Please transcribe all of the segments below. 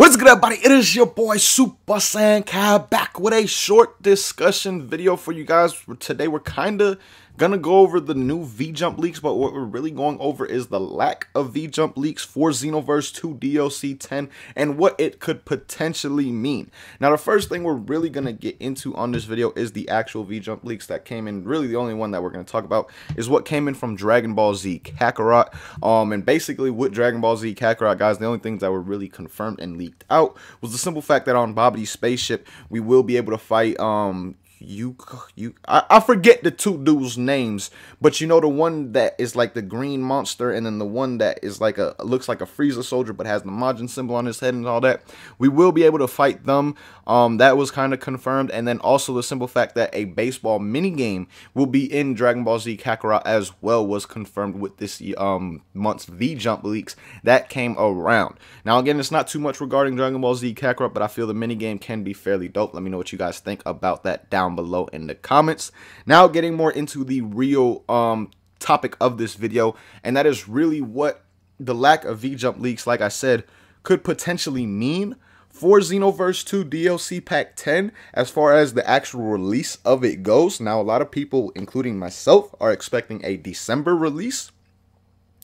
What's good everybody? It is your boy Super Saiyan Cab back with a short discussion video for you guys. Today we're kinda Gonna go over the new V-Jump leaks, but what we're really going over is the lack of V-Jump leaks for Xenoverse 2 DLC 10 and what it could potentially mean. Now, the first thing we're really gonna get into on this video is the actual V-Jump leaks that came in. Really, the only one that we're gonna talk about is what came in from Dragon Ball Z Kakarot. Um, and basically, with Dragon Ball Z Kakarot, guys, the only things that were really confirmed and leaked out was the simple fact that on Bobby's spaceship, we will be able to fight um you you I, I forget the two dudes names but you know the one that is like the green monster and then the one that is like a looks like a freezer soldier but has the Majin symbol on his head and all that we will be able to fight them um that was kind of confirmed and then also the simple fact that a baseball mini game will be in Dragon Ball Z Kakarot as well was confirmed with this um month's V Jump leaks that came around now again it's not too much regarding Dragon Ball Z Kakarot but I feel the mini game can be fairly dope let me know what you guys think about that down down below in the comments. Now getting more into the real um, topic of this video, and that is really what the lack of V-Jump leaks, like I said, could potentially mean for Xenoverse 2 DLC Pack 10 as far as the actual release of it goes. Now, a lot of people, including myself, are expecting a December release.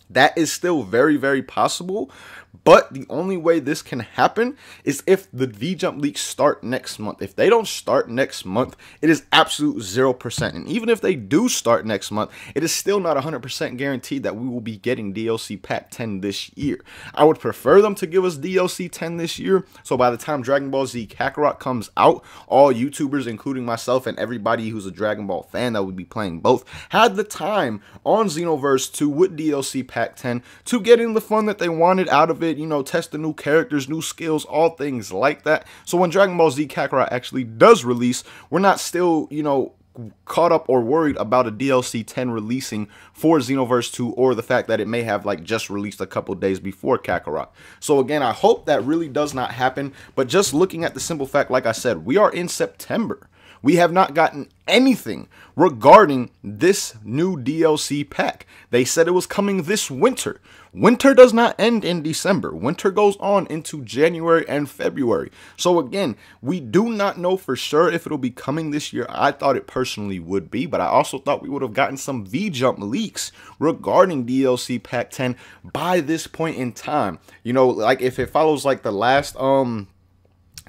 That is still very, very possible, but the only way this can happen is if the V Jump leaks start next month. If they don't start next month, it is absolute 0%. And even if they do start next month, it is still not 100% guaranteed that we will be getting DLC Pack 10 this year. I would prefer them to give us DLC 10 this year. So by the time Dragon Ball Z Kakarot comes out, all YouTubers, including myself and everybody who's a Dragon Ball fan that would be playing both, had the time on Xenoverse 2 with DLC Pack 10 to get in the fun that they wanted out of it you know, test the new characters, new skills, all things like that. So when Dragon Ball Z Kakarot actually does release, we're not still, you know, caught up or worried about a DLC 10 releasing for Xenoverse 2 or the fact that it may have like just released a couple days before Kakarot. So again, I hope that really does not happen, but just looking at the simple fact like I said, we are in September. We have not gotten anything regarding this new DLC pack. They said it was coming this winter. Winter does not end in December. Winter goes on into January and February. So again, we do not know for sure if it'll be coming this year. I thought it personally would be, but I also thought we would have gotten some V-Jump leaks regarding DLC Pack 10 by this point in time. You know, like if it follows like the last um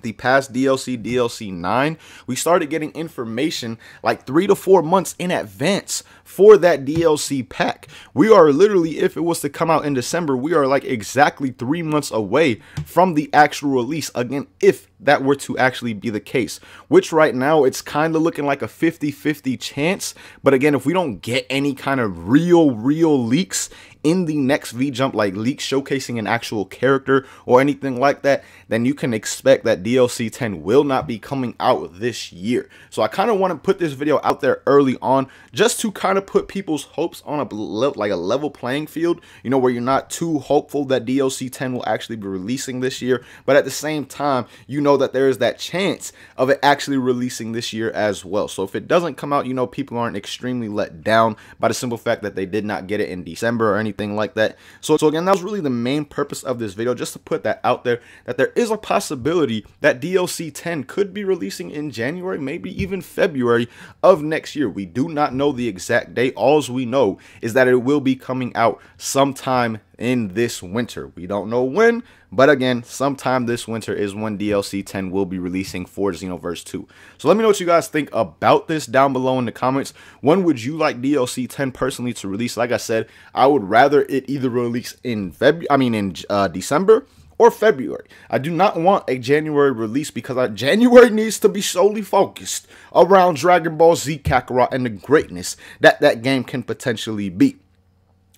the past DLC, DLC 9, we started getting information like three to four months in advance for that DLC pack. We are literally, if it was to come out in December, we are like exactly three months away from the actual release. Again, if that were to actually be the case, which right now it's kind of looking like a 50 50 chance. But again, if we don't get any kind of real, real leaks in the next V Jump, like leaks showcasing an actual character or anything like that, then you can expect that DLC 10 will not be coming out this year. So I kind of want to put this video out there early on just to kind of put people's hopes on a like a level playing field, you know, where you're not too hopeful that DLC 10 will actually be releasing this year. But at the same time, you know, know that there is that chance of it actually releasing this year as well. So if it doesn't come out, you know people aren't extremely let down by the simple fact that they did not get it in December or anything like that. So, so again, that was really the main purpose of this video, just to put that out there, that there is a possibility that DLC 10 could be releasing in January, maybe even February of next year. We do not know the exact date. Alls we know is that it will be coming out sometime in this winter. We don't know when, but again, sometime this winter is when DLC 10 will be releasing for Xenoverse 2. So let me know what you guys think about this down below in the comments. When would you like DLC 10 personally to release? Like I said, I would rather it either release in February, I mean in uh, December or February. I do not want a January release because January needs to be solely focused around Dragon Ball Z Kakarot and the greatness that that game can potentially be.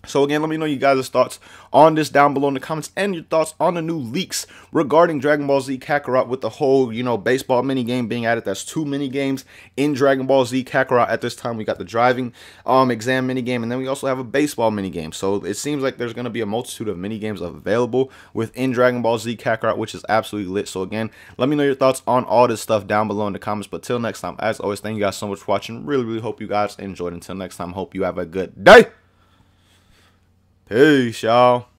So again, let me know you guys' thoughts on this down below in the comments and your thoughts on the new leaks regarding Dragon Ball Z Kakarot with the whole, you know, baseball mini game being added. That's two mini games in Dragon Ball Z Kakarot. At this time, we got the driving um, exam mini game, and then we also have a baseball mini game. So it seems like there's going to be a multitude of mini games available within Dragon Ball Z Kakarot, which is absolutely lit. So again, let me know your thoughts on all this stuff down below in the comments. But till next time, as always, thank you guys so much for watching. Really, really hope you guys enjoyed. Until next time, hope you have a good day. Peace, y'all.